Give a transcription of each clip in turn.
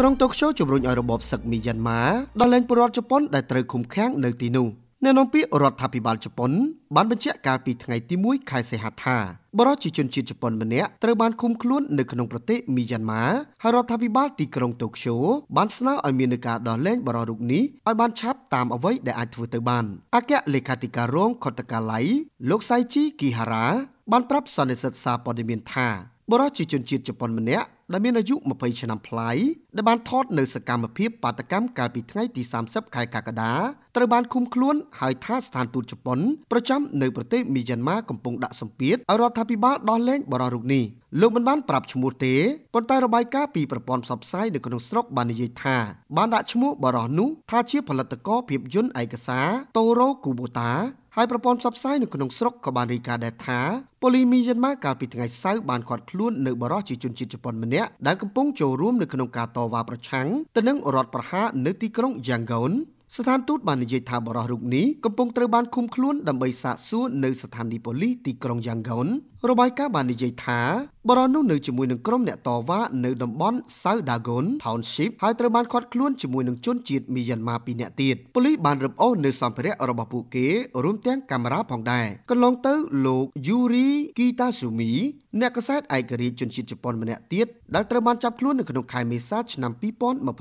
ក្រុងតូក្យូជំរុញឲ្យរបបសឹកមីយ៉ាន់ម៉ាដល់លែងពលរដ្ឋជប៉ុនដែលត្រូវឃុំឃាំងនៅទីនោះអ្នកនាំពាក្យរដ្ឋាភិបាលជប៉ុនបានបញ្ជាក់កាលពីថ្ងៃទី1ខែសីហាថាបរិជាជនជាតិជប៉ុនម្នាក់ត្រូវបានឃុំខ្លួននៅក្នុងប្រទេសមីយ៉ាន់ម៉ាហើយរដ្ឋាភិបាលទីក្រុងតូក្យូបានស្នើឲ្យមាននការដោះលែងបរិរូបនេះឲ្យបានឆាប់តាមអ្វីដែលអាចធ្វើទៅបានអគ្គលេខាធិការរងខុទ្ទកាឡៃលោកសៃជីគីហារ៉ាបានប្រាប់សន្និសិទសារព័ត៌មានថា បរិជាជនជាតិជប៉ុនម្នាក់ដែលមានអាយុ20ឆ្នាំប្លាយដែលបានថតនៅសកម្មភាពបាតកម្មកាលពីថ្ងៃទី30ខែកក្កដាត្រូវបានឃុំខ្លួន ហើយថាស្ថានទូតជប៉ុនប្រចាំនៅប្រទេសមីយ៉ាន់ម៉ាកំពុងដាក់សម្ពាធឲ្យរដ្ឋាភិបាលដោះលែងបរិសុទ្ធនេះលោកមិនបានប្រាប់ឈ្មោះទេប៉ុន្តែរបាយការណ៍ពីប្រព័ន្ធផ្សព្វផ្សាយនៅក្នុងស្រុកបាននិយាយថាបានដាក់ឈ្មោះបរិសុទ្ធនោះថាជា ផលិតករភាពយន្តឯកសារតូរ៉ូគូបូតាហើយប្រព័ន្ធផ្សព្វផ្សាយនៅក្នុងស្រុកក៏បានរាយការណ៍ដែរថាប៉ូលីសមីយ៉ាន់ម៉ាកាលពីថ្ងៃសៅរ៍បានឃាត់ខ្លួននៅបរិសជាជនជាតិជប៉ុនម្នាក់ដែលកំពុងចូលរួមនៅក្នុងការតវ៉ាប្រឆាំងទៅនឹងរដ្ឋប្រហារនៅទីក្រុង Yangon ស្ថានទូតបាននិយាយថាបរិះរូបនេះកំពុងត្រូវបានឃុំខ្លួនដើម្បីសាកសួរនៅស្ថានីយ៍ប៉ូលីសទីក្រុងយ៉ាងហ្គូនរបាយការណ៍បាននិយាយថាបរិះនោះនៅជាមួយនឹងក្រុមអ្នកតវ៉ានៅតំបន់ South Dagon Township ហើយត្រូវបានឃាត់ខ្លួនជាមួយនឹងជនជាតិមីយ៉ាន់ម៉ាពីរនាក់ទៀតប៉ូលីសបានរឹបអូសនៅសម្ភារៈរបស់ពួកគេរួមទាំងកាមេរ៉ាផងដែរកន្លងទៅលោក Yuri Kitasumi អ្នកកសែតឯករាជ្យជនជាតិជប៉ុនម្នាក់ទៀតដែលត្រូវបានចាប់ខ្លួននៅក្នុងខែមេសាឆ្នាំ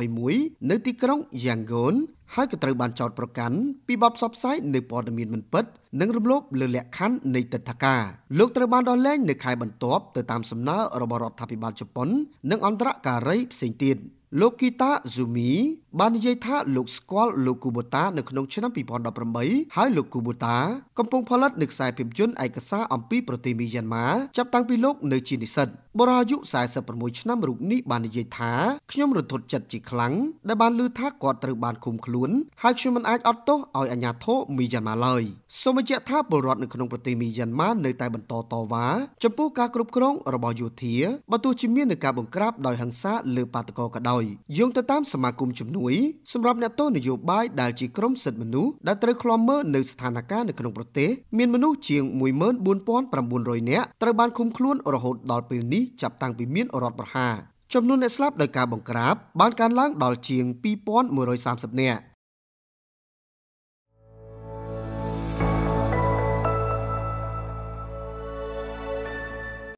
2021នៅទីក្រុង Yangon ហើយក៏ត្រូវបានចោទប្រកាន់ពីបទផ្សព្វផ្សាយនៅព័ត៌មានមិនពិត និងរំលោភលើលក្ខខណ្ឌនៃទឹកថាការលោកត្រូវបានដោះលែងនៅខែបន្ទាប់ទៅតាមសំណើរបស់រដ្ឋាភិបាលជប៉ុននិងអន្តរការីផ្សេងទៀតលោកគីតាស៊ូមីបាននិយាយថាលោកស្គាល់លោកគូបូតានៅក្នុងឆ្នាំ2018ហើយលោកគូបូតាកំពុងផលិតនៅខ្សែភាពយន្តឯកសារអំពីប្រទេសមីយ៉ាន់ម៉ាចាប់តាំងពីលោកនៅជានិស្សិតបរិយាយុ46ឆ្នាំរូបនេះបាននិយាយថាខ្ញុំរន្ធត់ចិត្តជាខ្លាំងដែលបានឮថាគាត់ត្រូវបានឃុំខ្លួន ហើយខ្ញុំមិនអាចអត់ទោសឲ្យអាជ្ញាធរមីយ៉ាន់ម៉ាឡើយសូមបញ្ជាក់ថាពលរដ្ឋនៅក្នុងប្រទេសមីយ៉ាន់ម៉ានៅតែបន្តតវ៉ាចំពោះការគ្រប់គ្រងរបស់យោធាបើទោះជាមាននឹងការបង្ក្រាបដោយហិង្សាលើបាតកោក៏ដោយយោងទៅតាមសមាគមជំនួ1សម្រាប់អ្នកទោសនយោបាយដែលជាក្រុមសិទ្ធិមនុស្សដែលត្រូវឃ្លាំមើលនៅស្ថានភាពនៅក្នុងប្រទេសមានមនុស្សជាង14900នាក់ត្រូវបានឃុំខ្លួនរហូតដល់ពេលនេះចាប់តាំងពីមានរដ្ឋប្រហារចំនួនអ្នកស្លាប់ដោយការបង្ក្រាបបានកើនឡើងដល់ជាង2130នាក់